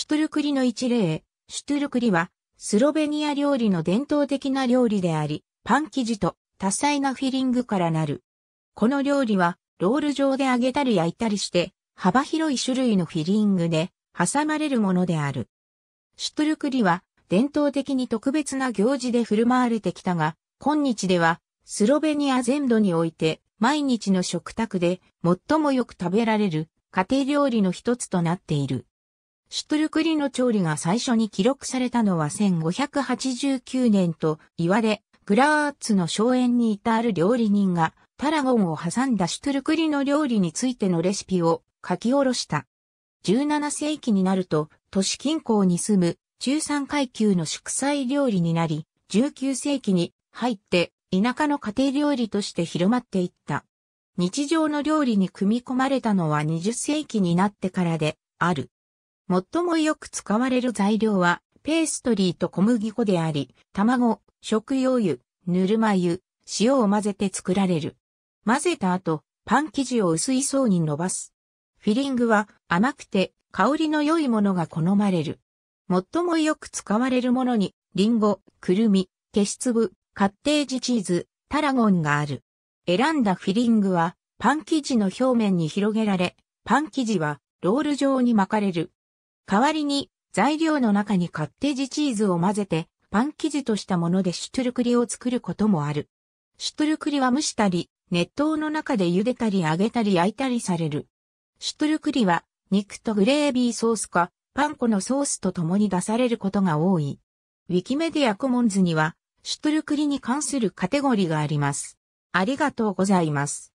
シュトゥルクリの一例、シュトゥルクリは、スロベニア料理の伝統的な料理であり、パン生地と多彩なフィリングからなる。この料理は、ロール状で揚げたり焼いたりして、幅広い種類のフィリングで挟まれるものである。シュトゥルクリは、伝統的に特別な行事で振る舞われてきたが、今日では、スロベニア全土において、毎日の食卓で最もよく食べられる家庭料理の一つとなっている。シュトゥルクリの調理が最初に記録されたのは1589年と言われ、グラーツの荘園に至る料理人がタラゴンを挟んだシュトゥルクリの料理についてのレシピを書き下ろした。17世紀になると都市近郊に住む中産階級の祝祭料理になり、19世紀に入って田舎の家庭料理として広まっていった。日常の料理に組み込まれたのは20世紀になってからである。最もよく使われる材料は、ペーストリーと小麦粉であり、卵、食用油、ぬるま湯、塩を混ぜて作られる。混ぜた後、パン生地を薄い層に伸ばす。フィリングは甘くて香りの良いものが好まれる。最もよく使われるものに、リンゴ、くるみ、消し粒、カッテージチーズ、タラゴンがある。選んだフィリングは、パン生地の表面に広げられ、パン生地はロール状に巻かれる。代わりに、材料の中にカッテージチーズを混ぜて、パン生地としたものでシュトゥルクリを作ることもある。シュトゥルクリは蒸したり、熱湯の中で茹でたり揚げたり焼いたりされる。シュトゥルクリは、肉とグレービーソースか、パン粉のソースと共に出されることが多い。ウィキメディアコモンズには、シュトゥルクリに関するカテゴリーがあります。ありがとうございます。